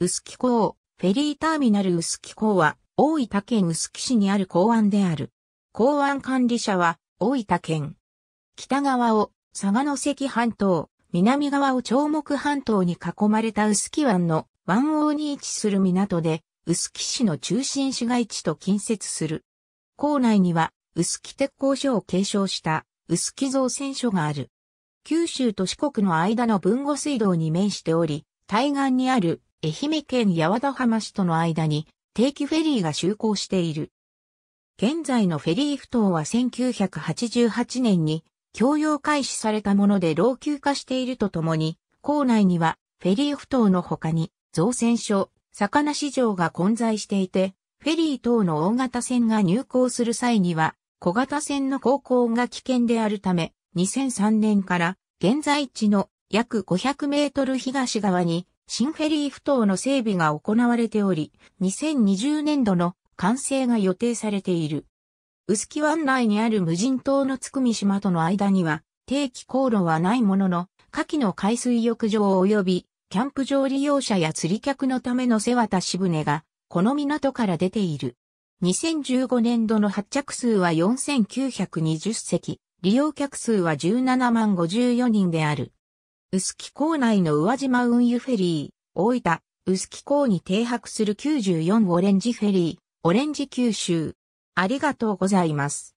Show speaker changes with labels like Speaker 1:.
Speaker 1: 薄木港、フェリーターミナル薄木港は、大分
Speaker 2: 県薄木市にある港湾である。港湾管理者は、大分県。北側を、佐賀の関半島、南側を長木半島に囲まれた薄木湾の湾王に位置する港で、薄木市の中心市街地と近接する。港内には、薄木鉄工所を継承した、薄木造船所がある。九州と四国の間の文後水道に面しており、対岸にある愛媛県八幡浜市との間に定期フェリーが就航している。現在のフェリー埠頭は1988年に供用開始されたもので老朽化しているとともに、港内にはフェリー埠頭の他に造船所、魚市場が混在していて、フェリー等の大型船が入港する際には小型船の航行が危険であるため、2003年から現在地の約500メートル東側にシンフェリー埠頭の整備が行われており、2020年度の完成が予定されている。薄木湾内にある無人島の津久見島との間には、定期航路はないものの、下記の海水浴場及び、キャンプ場利用者や釣り客のための瀬渡し船が、この港から出ている。2015年度の発着数は4920隻、利用客数は17万54人である。臼杵港内の宇和島運輸フェリー、大分、臼杵港に停泊する94オレンジフェリー、オレンジ
Speaker 1: 九州。ありがとうございます。